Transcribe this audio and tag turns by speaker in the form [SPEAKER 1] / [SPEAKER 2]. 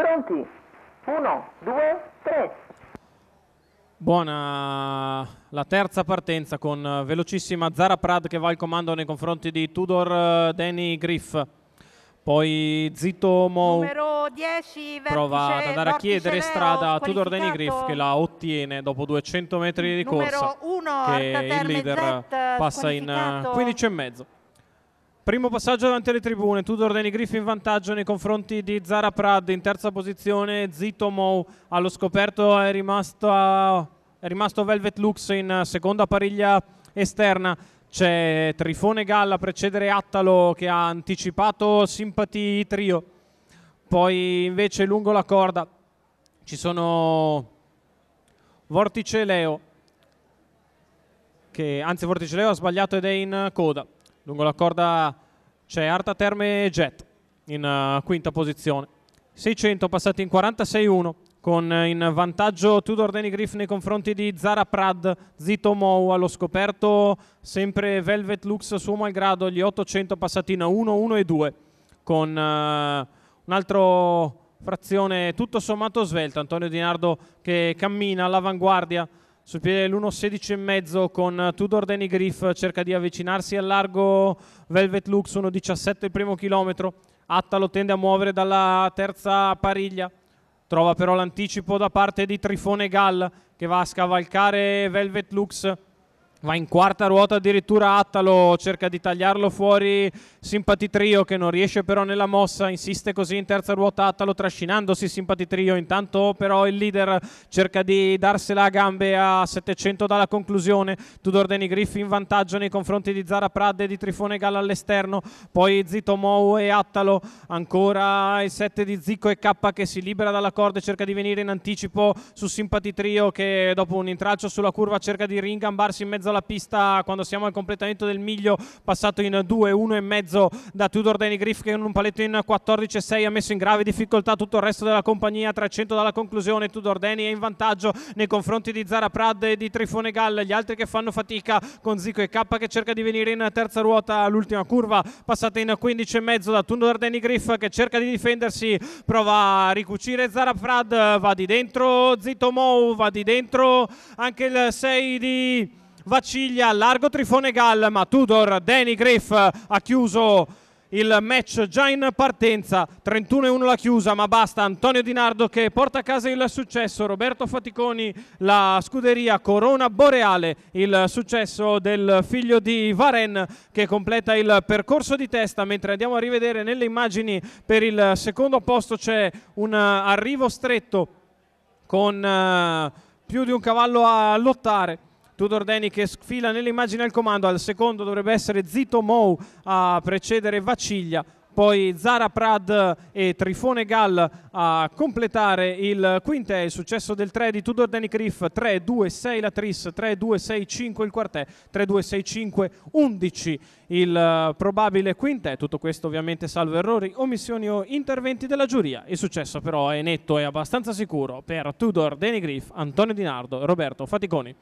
[SPEAKER 1] Pronti? Uno, due, tre. Buona la terza partenza con velocissima Zara Prad che va al comando nei confronti di Tudor eh, Danny Griff. Poi Zito Mou prova ad andare a chiedere Leo, strada a Tudor Danny Griff che la ottiene dopo 200 metri di corsa. Numero uno, che il leader Z, passa in 15 eh, e mezzo. Primo passaggio davanti alle tribune, Tudor Deni Griffin in vantaggio nei confronti di Zara Prad in terza posizione, Zito Mou allo scoperto è rimasto, è rimasto Velvet Lux in seconda pariglia esterna, c'è Trifone Galla a precedere Attalo che ha anticipato Simpati Trio, poi invece lungo la corda ci sono Vortice Leo, che, anzi Vortice Leo ha sbagliato ed è in coda. Lungo la corda c'è Arta Terme Jet in uh, quinta posizione. 600 passati in 46-1 con eh, in vantaggio Tudor Danny Griff nei confronti di Zara Prad, Zito Mou allo scoperto, sempre Velvet Lux suo malgrado, gli 800 passati in 1, 1 e 2 con uh, un altro frazione tutto sommato svelta, Antonio Di Nardo che cammina all'avanguardia sul piede dell'1.16,5 con Tudor Danny Griff cerca di avvicinarsi al largo Velvet Lux 1.17 il primo chilometro Atta lo tende a muovere dalla terza pariglia trova però l'anticipo da parte di Trifone Gall che va a scavalcare Velvet Lux va in quarta ruota addirittura Attalo, cerca di tagliarlo fuori Simpatitrio che non riesce però nella mossa, insiste così in terza ruota Attalo trascinandosi Simpatitrio, intanto però il leader cerca di darsela a gambe a 700 dalla conclusione, Tudor Deni in vantaggio nei confronti di Zara Pradde e di Trifone Galla all'esterno, poi Zito Mou e Attalo, ancora il 7 di Zico e K che si libera dalla corda e cerca di venire in anticipo su Simpatitrio che dopo un intralcio sulla curva cerca di ringambarsi in mezzo alla pista quando siamo al completamento del miglio, passato in 2, 1,5 da Tudor Danny Griff che con un paletto in 14,6 ha messo in grave difficoltà tutto il resto della compagnia, 300 dalla conclusione, Tudor Danny è in vantaggio nei confronti di Zara Prad e di Trifone Gall, gli altri che fanno fatica con Zico e K che cerca di venire in terza ruota all'ultima curva, passata in 15 15,5 da Tudor Danny Griff che cerca di difendersi, prova a ricucire Zara Prad, va di dentro, Zito Mou va di dentro, anche il 6 di... Vaciglia, largo Trifone Gall, ma Tudor, Danny Griff ha chiuso il match già in partenza 31-1 la chiusa ma basta Antonio Di Nardo che porta a casa il successo Roberto Faticoni la scuderia Corona Boreale il successo del figlio di Varen che completa il percorso di testa mentre andiamo a rivedere nelle immagini per il secondo posto c'è un arrivo stretto con eh, più di un cavallo a lottare Tudor Deni che sfila nell'immagine al comando, al secondo dovrebbe essere Zito Mou a precedere Vaciglia poi Zara Prad e Trifone Gall a completare il quintet, il successo del 3 di Tudor Danny Griff, 3-2-6 la tris, 3-2-6-5 il quartet, 3-2-6-5-11 il probabile quintet, tutto questo ovviamente salvo errori, omissioni o interventi della giuria, il successo però è netto e abbastanza sicuro per Tudor Danny Griff, Antonio Di Nardo, Roberto Faticoni.